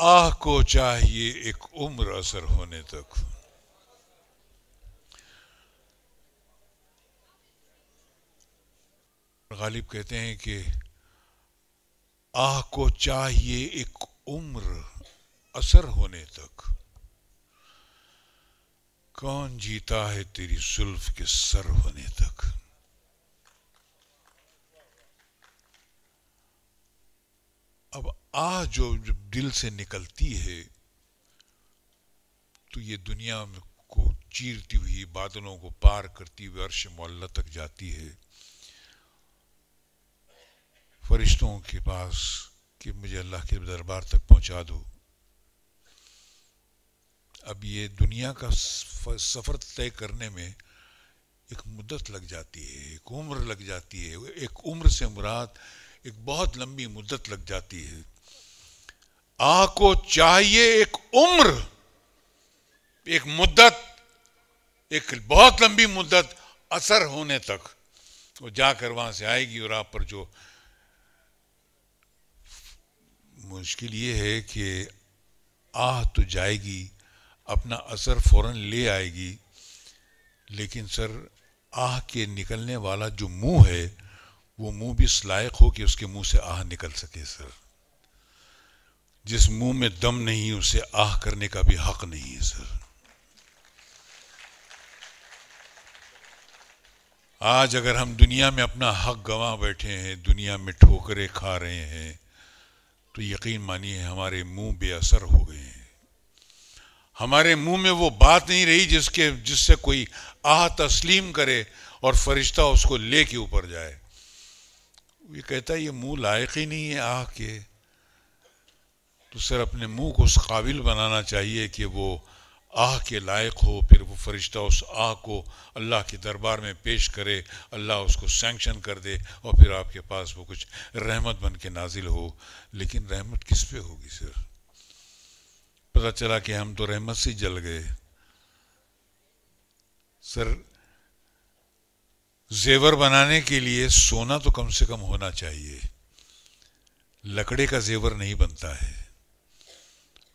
आह को चाहिए एक उम्र असर होने तक गालिब कहते हैं कि आह को चाहिए एक उम्र असर होने तक कौन जीता है तेरी सुल्फ के सर होने तक अब आह जो जब दिल से निकलती है तो ये दुनिया को चीरती हुई बादलों को पार करती हुई अर्श मोल्ला तक जाती है फरिश्तों के पास कि मुझे अल्लाह के दरबार तक पहुंचा दो अब ये दुनिया का सफ़र तय करने में एक मुद्दत लग जाती है एक उम्र लग जाती है एक उम्र से मुराद एक बहुत लंबी मुद्दत लग जाती है आ को चाहिए एक उम्र एक मुद्दत एक बहुत लंबी मुद्दत असर होने तक वो जाकर वहां से आएगी और आप पर जो मुश्किल ये है कि आह तो जाएगी अपना असर फौरन ले आएगी लेकिन सर आह के निकलने वाला जो मुंह है वो मुंह भी सलायक हो कि उसके मुंह से आह निकल सके सर जिस मुंह में दम नहीं उसे आह करने का भी हक नहीं है सर आज अगर हम दुनिया में अपना हक गंवा बैठे हैं दुनिया में ठोकरें खा रहे हैं तो यकीन मानिए हमारे मुंह बेअसर हो गए हैं हमारे मुंह में वो बात नहीं रही जिसके जिससे कोई आह तस्लीम करे और फरिश्ता उसको ले के ऊपर जाए ये कहता है ये मुंह लायक ही नहीं है आह के तो सर अपने मुंह को उस काबिल बनाना चाहिए कि वो आह के लायक हो फिर वो फरिश्ता उस आह को अल्लाह के दरबार में पेश करे अल्लाह उसको सैंक्शन कर दे और फिर आपके पास वो कुछ रहमत बन के नाजिल हो लेकिन रहमत किस पे होगी सर पता चला कि हम तो रहमत से जल गए सर जेवर बनाने के लिए सोना तो कम से कम होना चाहिए लकड़े का जेवर नहीं बनता है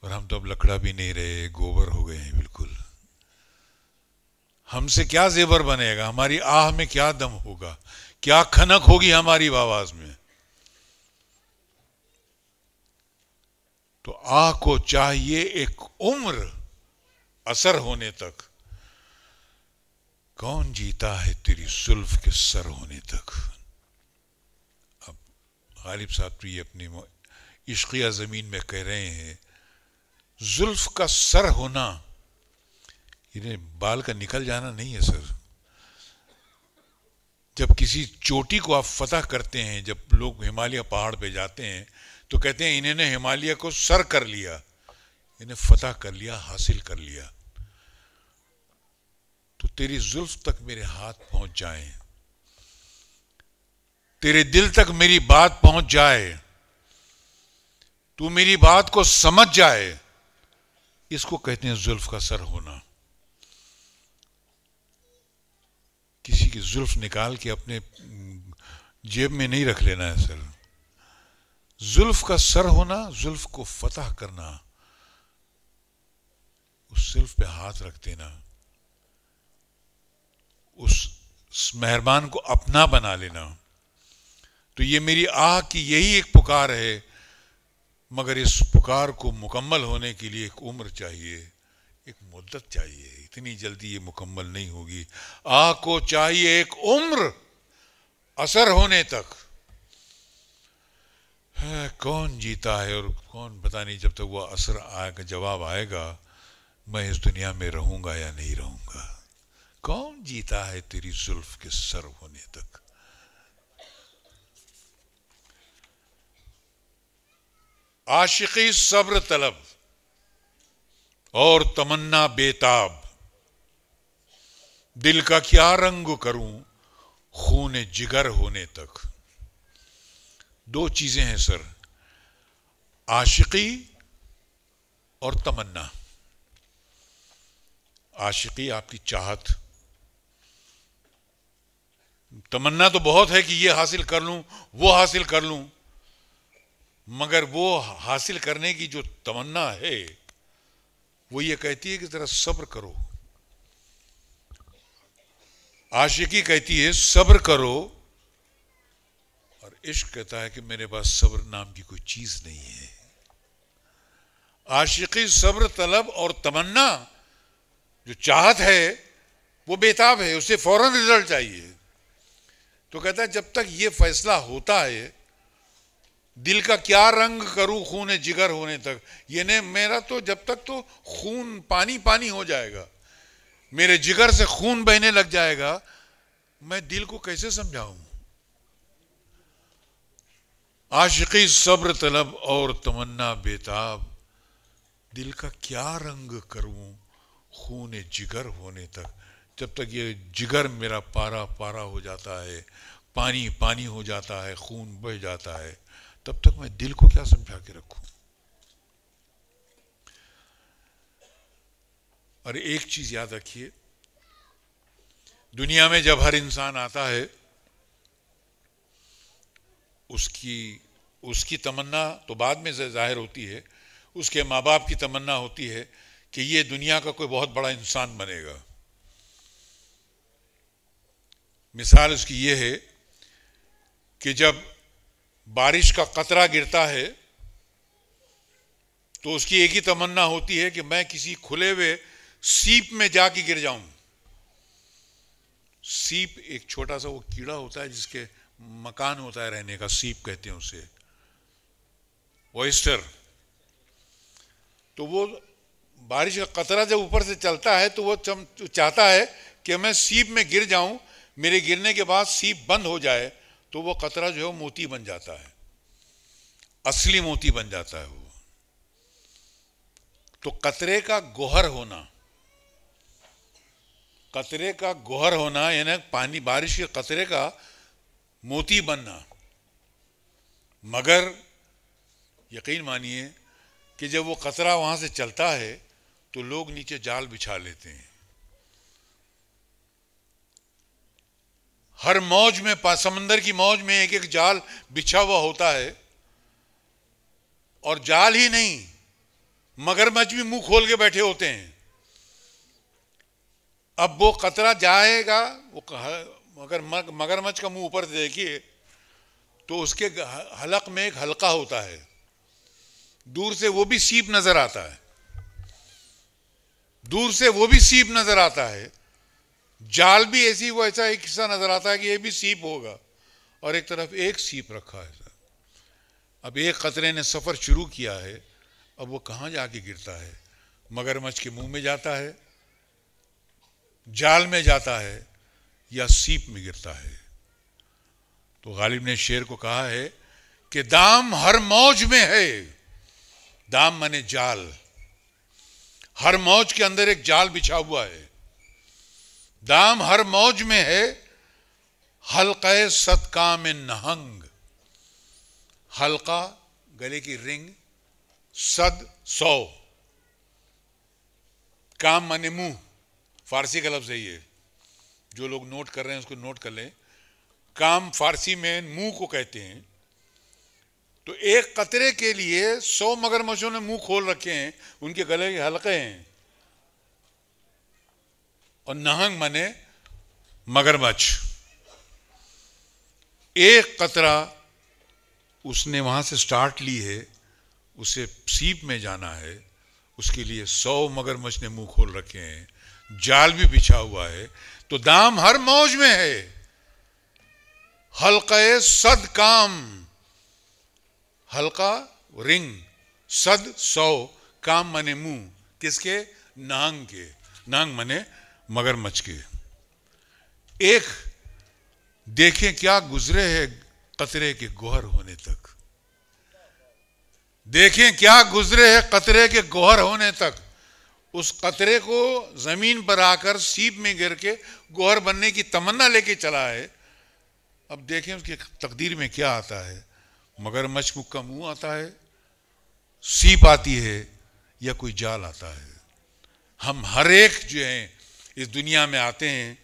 और हम तो अब लकड़ा भी नहीं रहे गोबर हो गए हैं बिल्कुल हमसे क्या जेवर बनेगा हमारी आह में क्या दम होगा क्या खनक होगी हमारी आवाज में तो आह को चाहिए एक उम्र असर होने तक कौन जीता है तेरी सुल्फ के सर होने तक अब गालिब साहब तो ये अपनी इश्किया ज़मीन में कह रहे हैं जुल्फ का सर होना इन्हें बाल का निकल जाना नहीं है सर जब किसी चोटी को आप फतह करते हैं जब लोग हिमालय पहाड़ पे जाते हैं तो कहते हैं इन्होंने हिमालय को सर कर लिया इन्हें फतह कर लिया हासिल कर लिया तो तेरी जुल्फ तक मेरे हाथ पहुंच जाए तेरे दिल तक मेरी बात पहुंच जाए तू मेरी बात को समझ जाए इसको कहते हैं जुल्फ का सर होना किसी की जुल्फ निकाल के अपने जेब में नहीं रख लेना है सर जुल्फ का सर होना जुल्फ को फतह करना उस जुल्फ पे हाथ रख देना उस मेहरबान को अपना बना लेना तो ये मेरी आह की यही एक पुकार है मगर इस पुकार को मुकम्मल होने के लिए एक उम्र चाहिए एक मुद्दत चाहिए इतनी जल्दी ये मुकम्मल नहीं होगी आ को चाहिए एक उम्र असर होने तक है, कौन जीता है और कौन पता नहीं जब तक वो असर आएगा जवाब आएगा मैं इस दुनिया में रहूंगा या नहीं रहूंगा कौन जीता है तेरी जुल्फ के सर होने तक आशिकी सब्र तलब और तमन्ना बेताब दिल का क्या रंग करूं खून जिगर होने तक दो चीजें हैं सर आशिकी और तमन्ना आशिकी आपकी चाहत तमन्ना तो बहुत है कि ये हासिल कर लूं वो हासिल कर लूं मगर वो हासिल करने की जो तमन्ना है वो ये कहती है कि जरा सब्र करो आशिकी कहती है सब्र करो और इश्क कहता है कि मेरे पास सब्र नाम की कोई चीज नहीं है आशिकी सब्र तलब और तमन्ना जो चाहत है वो बेताब है उसे फौरन रिजल्ट चाहिए तो कहता है जब तक ये फैसला होता है दिल का क्या रंग करूं खून जिगर होने तक ये ने मेरा तो जब तक तो खून पानी पानी हो जाएगा मेरे जिगर से खून बहने लग जाएगा मैं दिल को कैसे समझाऊं आशिकी सब्र तलब और तमन्ना बेताब दिल का क्या रंग करूं खून जिगर होने तक जब तक ये जिगर मेरा पारा पारा हो जाता है पानी पानी हो जाता है खून बह जाता है तब तक मैं दिल को क्या समझा के रखू और एक चीज याद रखिए दुनिया में जब हर इंसान आता है उसकी उसकी तमन्ना तो बाद में जाहिर होती है उसके माँ बाप की तमन्ना होती है कि ये दुनिया का कोई बहुत बड़ा इंसान बनेगा मिसाल उसकी ये है कि जब बारिश का कतरा गिरता है तो उसकी एक ही तमन्ना होती है कि मैं किसी खुले हुए सीप में जाके गिर जाऊं सीप एक छोटा सा वो कीड़ा होता है जिसके मकान होता है रहने का सीप कहते हैं उसे ऑयस्टर तो वो बारिश का कतरा जब ऊपर से चलता है तो वो चाहता है कि मैं सीप में गिर जाऊं मेरे गिरने के बाद सीप बंद हो जाए तो वो कतरा जो है मोती बन जाता है असली मोती बन जाता है वो तो कतरे का गोहर होना कतरे का गोहर होना यानी पानी बारिश के कतरे का मोती बनना मगर यकीन मानिए कि जब वो कतरा वहां से चलता है तो लोग नीचे जाल बिछा लेते हैं हर मौज में समंदर की मौज में एक एक जाल बिछा हुआ होता है और जाल ही नहीं मगरमच्छ भी मुंह खोल के बैठे होते हैं अब वो कतरा जाएगा वो अगर मगरमच्छ का मुंह ऊपर देखिए तो उसके हलक में एक हल्का होता है दूर से वो भी सीप नजर आता है दूर से वो भी सीप नजर आता है जाल भी ऐसी वो ऐसा एक हिस्सा नजर आता है कि ये भी सीप होगा और एक तरफ एक सीप रखा है सर अब एक खतरे ने सफ़र शुरू किया है अब वो कहाँ जाके गिरता है मगरमच्छ के मुंह में जाता है जाल में जाता है या सीप में गिरता है तो गालिब ने शेर को कहा है कि दाम हर मौज में है दाम माने जाल हर मौज के अंदर एक जाल बिछा हुआ है दाम हर मौज में है हल्का सतकाम नहंग हल्का गले की रिंग सद सौ काम माने मुंह फारसी का लफ्ज़ है ये जो लोग नोट कर रहे हैं उसको नोट कर लें काम फारसी में मुंह को कहते हैं तो एक कतरे के लिए सौ मगरमच्छों ने मुंह खोल रखे हैं उनके गले के हल्के हैं और नहंग मने मगरमच्छ एक कतरा उसने वहां से स्टार्ट ली है उसे सीप में जाना है उसके लिए सौ मगरमच्छ ने मुंह खोल रखे हैं जाल भी बिछा हुआ है तो दाम हर मौज में है हल्का सद काम हल्का रिंग सद सौ काम मने मुंह किसके नांग के नांग मने मगरमच्छ के एक देखें क्या गुजरे है कतरे के गोहर होने तक देखें क्या गुजरे है कतरे के गोहर होने तक उस कतरे को जमीन पर आकर सीप में गिर के गोहर बनने की तमन्ना लेके चला है अब देखें उसकी तकदीर में क्या आता है मगरमच्छ को का मुंह आता है सीप आती है या कोई जाल आता है हम हर एक जो हैं इस दुनिया में आते हैं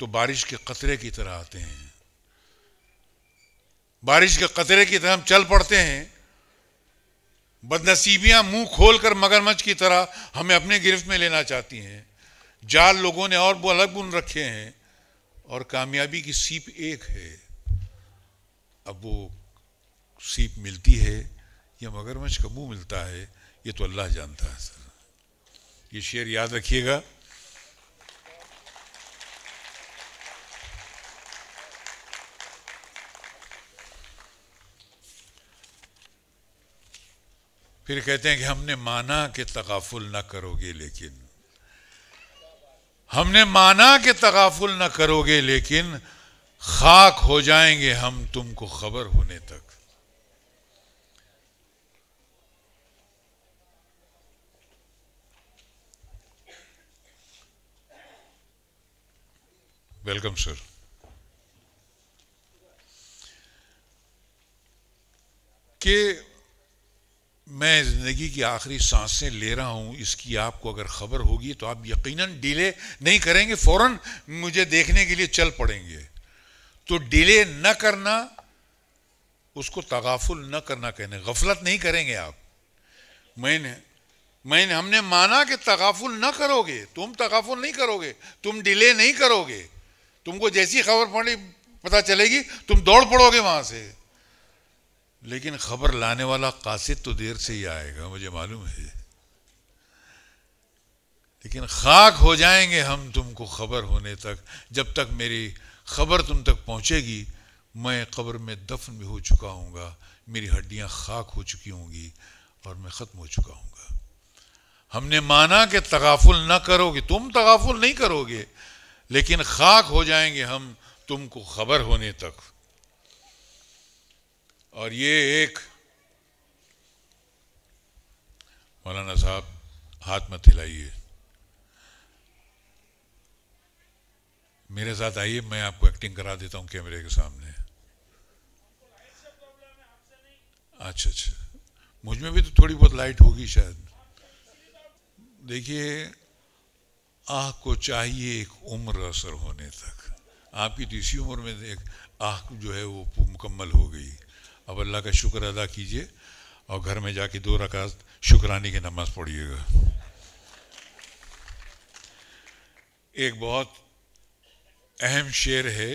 तो बारिश के कतरे की तरह आते हैं बारिश के कतरे की तरह हम चल पड़ते हैं बदनसीबियां मुंह खोलकर मगरमच्छ की तरह हमें अपने गिरफ्त में लेना चाहती हैं जाल लोगों ने और वो अलग बुन रखे हैं और कामयाबी की सीप एक है अब वो सीप मिलती है या मगरमच्छ का मुंह मिलता है ये तो अल्लाह जानता है सर ये शेर याद रखिएगा फिर कहते हैं कि हमने माना कि तकाफुल ना करोगे लेकिन हमने माना कि तकाफुल ना करोगे लेकिन खाक हो जाएंगे हम तुमको खबर होने तक वेलकम सर के मैं ज़िंदगी की आखिरी सांसें ले रहा हूँ इसकी आपको अगर ख़बर होगी तो आप यकीनन डिले नहीं करेंगे फौरन मुझे देखने के लिए चल पड़ेंगे तो डिले न करना उसको तगाफुल न करना कहने गफलत नहीं करेंगे आप मैंने मैंने हमने माना कि तगाफुल न करोगे तुम तगाफुल नहीं करोगे तुम डिले नहीं करोगे तुमको जैसी खबर पड़ी पता चलेगी तुम दौड़ पड़ोगे वहाँ से लेकिन खबर लाने वाला कासिद तो देर से ही आएगा मुझे मालूम है लेकिन खाक हो जाएंगे हम तुमको खबर होने तक जब तक मेरी खबर तुम तक पहुंचेगी मैं कब्र में दफन भी हो चुका हूँगा मेरी हड्डियाँ खाक हो चुकी होंगी और मैं ख़त्म हो चुका हूँगा हमने माना कि तगाफुल ना करोगे तुम तगाफुल नहीं करोगे लेकिन खाक हो जाएंगे हम तुमको खबर होने तक और ये एक मौलाना साहब हाथ मत हिलाइए मेरे साथ आइए मैं आपको एक्टिंग करा देता हूँ कैमरे के सामने अच्छा अच्छा मुझ में भी तो थोड़ी बहुत लाइट होगी शायद देखिए आह को चाहिए एक उम्र असर होने तक आपकी तो इसी उम्र में एक आह जो है वो मुकम्मल हो गई अब अल्लाह का शुक्र अदा कीजिए और घर में जाके दो रकात शुक्रानी की नमाज़ पढ़िएगा एक बहुत अहम शेर है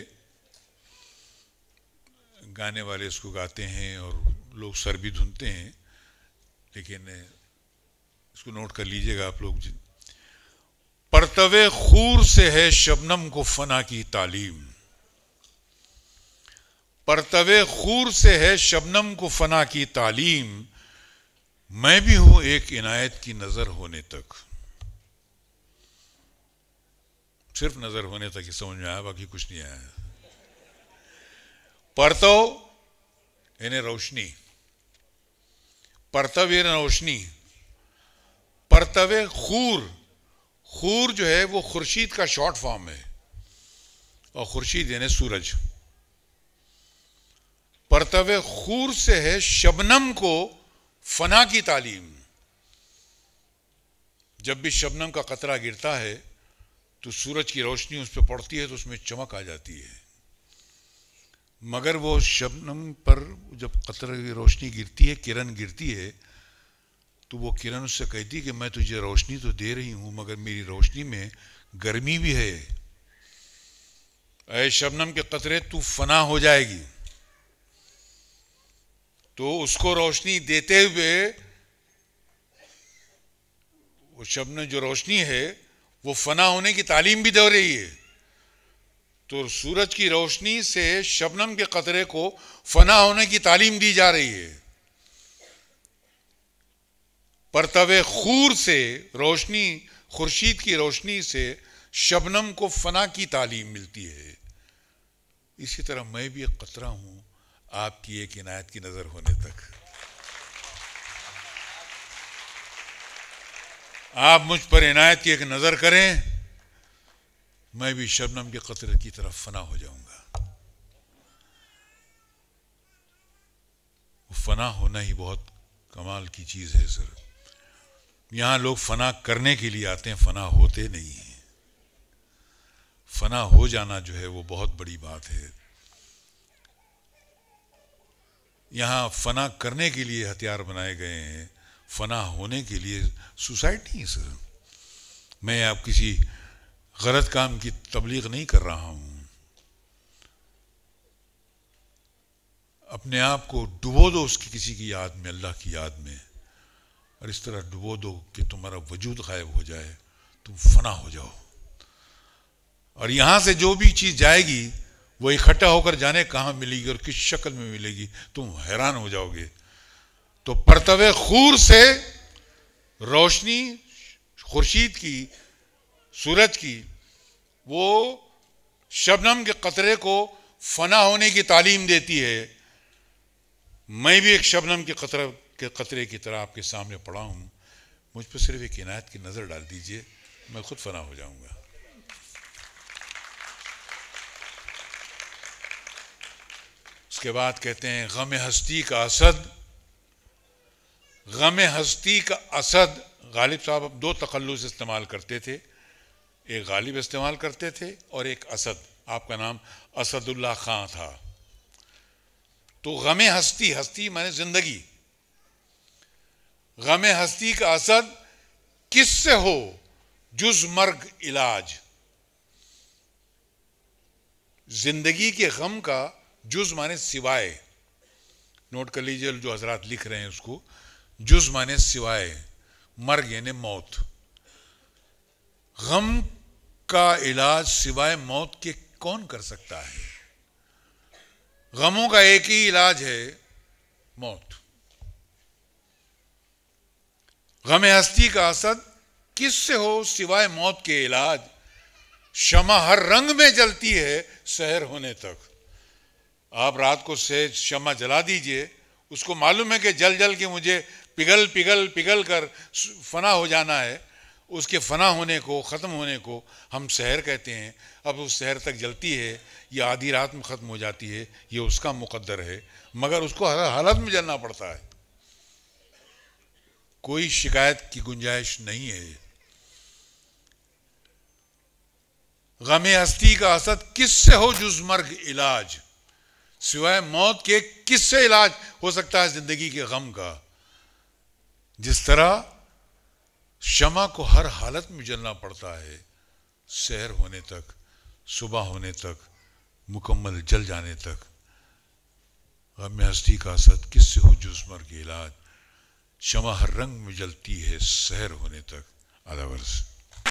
गाने वाले इसको गाते हैं और लोग सर भी धुनते हैं लेकिन इसको नोट कर लीजिएगा आप लोग परतवे खूर से है शबनम को फना की तालीम परतवे खूर से है शबनम को फना की तालीम मैं भी हूं एक इनायत की नजर होने तक सिर्फ नजर होने तक ही समझ में आया बाकी कुछ नहीं आया परतव यानी रोशनी परतव यानी रोशनी परतवे खूर खूर जो है वो खुर्शीद का शॉर्ट फॉर्म है और खुर्शीद यानी सूरज परतव खूर से है शबनम को फना की तालीम जब भी शबनम का कतरा गिरता है तो सूरज की रोशनी उस पर पड़ती है तो उसमें चमक आ जाती है मगर वो शबनम पर जब कतरे की रोशनी गिरती है किरण गिरती है तो वो किरण उससे कहती है कि मैं तुझे रोशनी तो दे रही हूं मगर मेरी रोशनी में गर्मी भी है अय शबनम के कतरे तू फना हो जाएगी तो उसको रोशनी देते हुए वो शब्द जो रोशनी है वो फना होने की तालीम भी दे रही है तो सूरज की रोशनी से शबनम के कतरे को फना होने की तालीम दी जा रही है परतवे खूर से रोशनी खुर्शीद की रोशनी से शबनम को फना की तालीम मिलती है इसी तरह मैं भी एक कतरा हूं आपकी एक इनायत की नज़र होने तक आप मुझ पर इनायत की एक नज़र करें मैं भी शबनम के कतरे की तरफ फना हो जाऊंगा फना होना ही बहुत कमाल की चीज़ है सर यहां लोग फना करने के लिए आते हैं फना होते नहीं हैं फना हो जाना जो है वो बहुत बड़ी बात है यहाँ फना करने के लिए हथियार बनाए गए हैं फना होने के लिए सर मैं आप किसी गलत काम की तबलीग नहीं कर रहा हूँ अपने आप को डुबो दो उसकी किसी की याद में अल्लाह की याद में और इस तरह डुबो दो कि तुम्हारा वजूद गायब हो जाए तुम फना हो जाओ और यहाँ से जो भी चीज़ जाएगी वो इकट्ठा होकर जाने कहाँ मिलेगी और किस शक्ल में मिलेगी तुम हैरान हो जाओगे तो परतवे खूर से रोशनी खुर्शीद की सूरज की वो शबनम के कतरे को फना होने की तालीम देती है मैं भी एक शबनम के कतरे के कतरे की तरह आपके सामने पड़ा हूँ मुझ पर सिर्फ एक इनायत की नज़र डाल दीजिए मैं खुद फना हो जाऊँगा उसके बाद कहते हैं गम हस्ती का असद गम हस्ती का असद गालिब साहब अब दो तखलुस इस्तेमाल करते थे एक गालिब इस्तेमाल करते थे और एक असद आपका नाम असदुल्ला खां था तो गम हस्ती हस्ती मैंने जिंदगी गम हस्ती का असद किस से हो जुज मर्ग इलाज जिंदगी के गम का जुज माने सिवाय नोट कर लीजिए जो हजरात लिख रहे हैं उसको जुज माने सिवाय मर्ग यानी मौत गम का इलाज सिवाय मौत के कौन कर सकता है गमों का एक ही इलाज है मौत गम हस्ती का असद किस से हो सिवाय मौत के इलाज क्षमा हर रंग में जलती है शहर होने तक आप रात को से शमा जला दीजिए उसको मालूम है कि जल जल के मुझे पिघल पिघल पिघल कर फना हो जाना है उसके फना होने को ख़त्म होने को हम शहर कहते हैं अब उस शहर तक जलती है या आधी रात में ख़त्म हो जाती है ये उसका मुकद्दर है मगर उसको हर हालत में जलना पड़ता है कोई शिकायत की गुंजाइश नहीं है गमे हस्ती का असद किस से हो जुज मर्ग इलाज सिवाय मौत के किससे इलाज हो सकता है जिंदगी के गम का जिस तरह शमा को हर हालत में जलना पड़ता है शहर होने तक सुबह होने तक मुकम्मल जल जाने तक गम हस्ती का असद किससे हो जुस्मर के इलाज शमा हर रंग में जलती है शहर होने तक अदावर्स